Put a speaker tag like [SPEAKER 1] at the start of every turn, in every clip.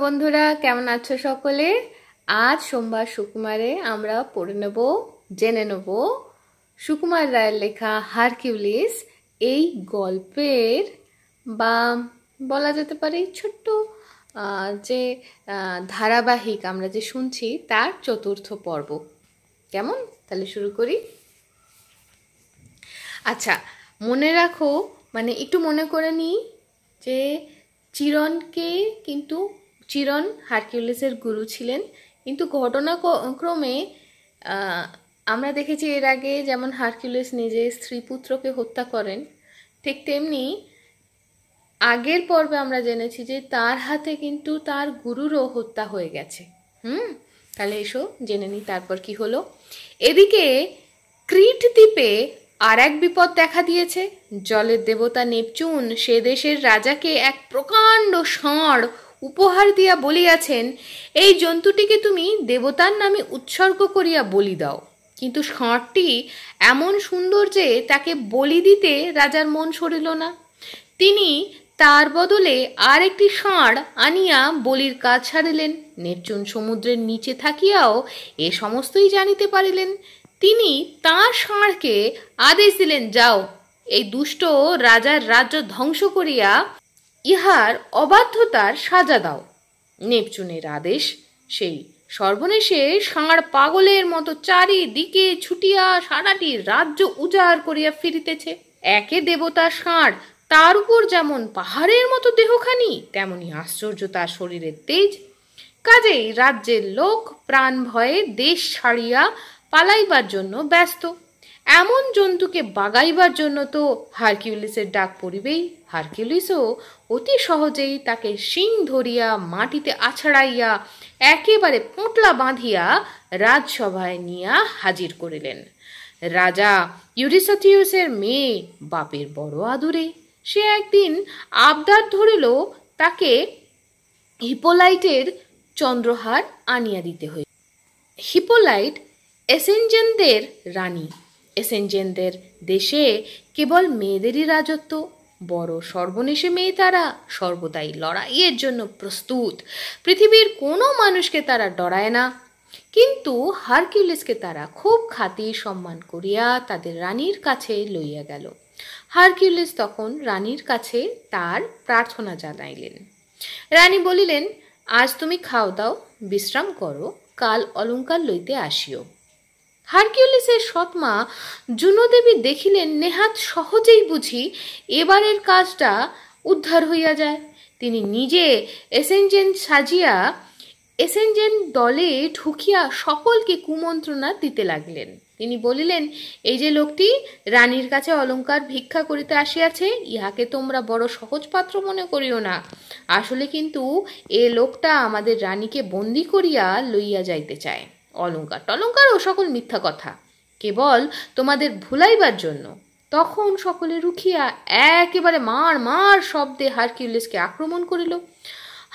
[SPEAKER 1] বন্ধুরা কেমন আছো সকলে আজ সোমবার সুকুমারে আমরা পড়ে নেব জেনে নেব সুকুমার রায়ের লেখা হারকিউলিস এই গল্পের বা বলা যেতে পারে ছোট্ট যে ধারাবাহিক আমরা যে শুনছি তার চতুর্থ পর্ব কেমন তাহলে শুরু করি আচ্ছা মনে রাখো মানে একটু মনে করে নিই যে চিরণকে কিন্তু চিরন হারকিউলিসের গুরু ছিলেন কিন্তু ঘটনাক্রমে আমরা দেখেছি এর আগে যেমন হারকিউলিস নিজের স্ত্রী পুত্রকে হত্যা করেন ঠিক তেমনি আগের পর্বে আমরা জেনেছি যে তার হাতে কিন্তু তার গুরুরও হত্যা হয়ে গেছে হুম তাহলে এসো জেনে নিই তারপর কি হলো এদিকে ক্রিট দ্বীপে আর এক বিপদ দেখা দিয়েছে জলের দেবতা নেপচুন সে দেশের রাজাকে এক প্রকাণ্ড ষাঁড় উপহার দিয়া বলিয়াছেন এই জন্তুটিকে তুমি দেবতার নামে উৎসর্গ করিয়া বলি দাও কিন্তু ষাঁড়টি এমন সুন্দর যে তাকে বলি দিতে রাজার মন সরিল না তিনি তার বদলে আর একটি ষাঁড় আনিয়া বলির কাজ ছাড়িলেন নেপচুন সমুদ্রের নিচে থাকিয়াও এ সমস্তই জানিতে পারিলেন তিনি তাঁর ষাঁড়কে আদেশ দিলেন যাও এই দুষ্ট রাজার রাজ্য ধ্বংস করিয়া ইহার অবাধ্যতার সাজা দাও নেপচুনের আদেশ সেই সর্বনেশে ষাঁড় পাগলের মতো চারিদিকে ছুটিয়া সারাটি রাজ্য উজাড় করিয়া ফিরিতেছে একে দেবতা ষাঁড় তার উপর যেমন পাহাড়ের মতো দেহখানি তেমনি আশ্চর্য তার শরীরের তেজ কাজেই রাজ্যের লোক প্রাণ ভয়ে দেশ ছাড়িয়া পালাইবার জন্য ব্যস্ত এমন জন্তুকে বাগাইবার জন্য তো হারকিউলিসের ডাক পড়িবেই হারকিউলিসও অতি সহজেই তাকে শিং ধরিয়া মাটিতে আছড়াইয়া একেবারে পোঁটলা বাঁধিয়া রাজসভায় নিয়া হাজির করিলেন রাজা ইউরিসথিউসের মেয়ে বাপের বড় আদুরে সে একদিন আবদার ধরিল তাকে হিপোলাইটের চন্দ্রহার আনিয়া দিতে হইল হিপোলাইট এসেঞ্জেনদের রানী এসেনজেনদের দেশে কেবল মেয়েদেরই রাজত্ব বড় সর্বনেশে মেয়ে তারা সর্বদাই লড়াইয়ের জন্য প্রস্তুত পৃথিবীর কোনো মানুষকে তারা ডরায় না কিন্তু হারকিউলিসকে তারা খুব খাতি সম্মান করিয়া তাদের রানীর কাছে লইয়া গেল হারকিউলিস তখন রানীর কাছে তার প্রার্থনা জানাইলেন রানী বলিলেন আজ তুমি খাও দাও বিশ্রাম করো কাল অলঙ্কার লইতে আসিও হারকিউলিসের সৎমা জুনোদেবী দেখিলেন নেহাত সহজেই বুঝি এবারের কাজটা উদ্ধার হইয়া যায় তিনি নিজে এসেঞ্জেন সাজিয়া এসেঞ্জেন দলে ঢুকিয়া সকলকে কুমন্ত্রণা দিতে লাগলেন তিনি বলিলেন এই যে লোকটি রানীর কাছে অলঙ্কার ভিক্ষা করিতে আসিয়াছে ইহাকে তোমরা বড় সহজ পাত্র মনে করিও না আসলে কিন্তু এ লোকটা আমাদের রানীকে বন্দি করিয়া লইয়া যাইতে চায় অলঙ্কার টলঙ্কার ও সকল মিথ্যা কথা কেবল তোমাদের ভুলাইবার জন্য তখন সকলে রুখিয়া একেবারে মার মার শব্দে হারকিউলিসকে আক্রমণ করিল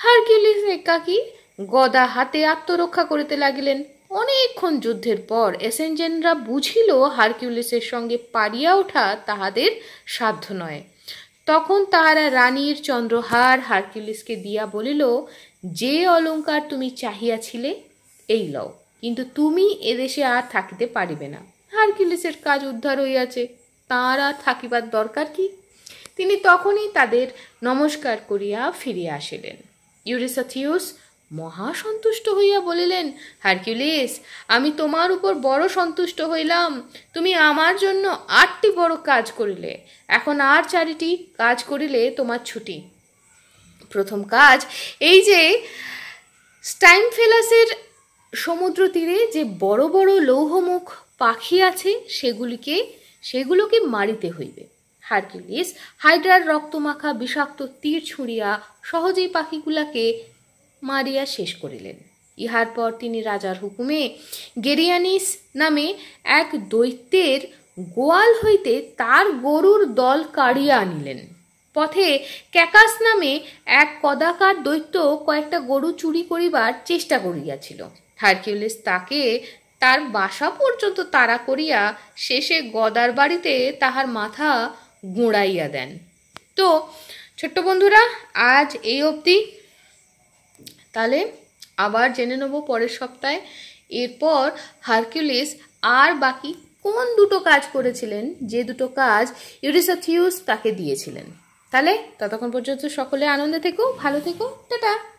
[SPEAKER 1] হারকিউলিস একাকি গদা হাতে আত্মরক্ষা করিতে লাগিলেন অনেকক্ষণ যুদ্ধের পর এসেঞ্জেনরা বুঝিল হারকিউলিসের সঙ্গে পারিয়া ওঠা তাহাদের সাধ্য নয় তখন তাহারা রানীর চন্দ্রহার হারকিউলিসকে দিয়া বলিল যে অলঙ্কার তুমি চাহিয়াছিলে এই লও কিন্তু তুমি এদেশে আর থাকিতে পারিবে না হারকিউলিসের কাজ উদ্ধার হইয়াছে তাঁর আর থাকিবার দরকার কি তিনি তখনই তাদের নমস্কার করিয়া ফিরিয়া আসিলেন ইউরিসাথিউস মহা সন্তুষ্ট হইয়া বলিলেন হারকিউলিস আমি তোমার উপর বড় সন্তুষ্ট হইলাম তুমি আমার জন্য আটটি বড় কাজ করিলে এখন আর চারিটি কাজ করিলে তোমার ছুটি প্রথম কাজ এই যে স্টাইমফেলাসের সমুদ্র তীরে যে বড় বড় লৌহমুখ পাখি আছে সেগুলিকে সেগুলোকে মারিতে হইবে হারকিউলিস হাইড্রার রক্তমাখা বিষাক্ত তীর ছুঁড়িয়া সহজেই পাখিগুলাকে মারিয়া শেষ করিলেন ইহার পর তিনি রাজার হুকুমে গেরিয়ানিস নামে এক দৈত্যের গোয়াল হইতে তার গরুর দল কাড়িয়া আনিলেন পথে ক্যাকাস নামে এক কদাকার দৈত্য কয়েকটা গরু চুরি করিবার চেষ্টা করিয়াছিল হারকিউলিস তাকে তার বাসা পর্যন্ত তাড়া করিয়া শেষে গদার বাড়িতে তাহার মাথা গুঁড়াইয়া দেন তো ছোট্ট বন্ধুরা আজ এই অবধি তাহলে আবার জেনে নেব পরের সপ্তাহে এরপর হারকিউলিস আর বাকি কোন দুটো কাজ করেছিলেন যে দুটো কাজ ইউরিসাথিউস তাকে দিয়েছিলেন তাহলে ততক্ষণ পর্যন্ত সকলে আনন্দে থেকো ভালো থেকো টাটা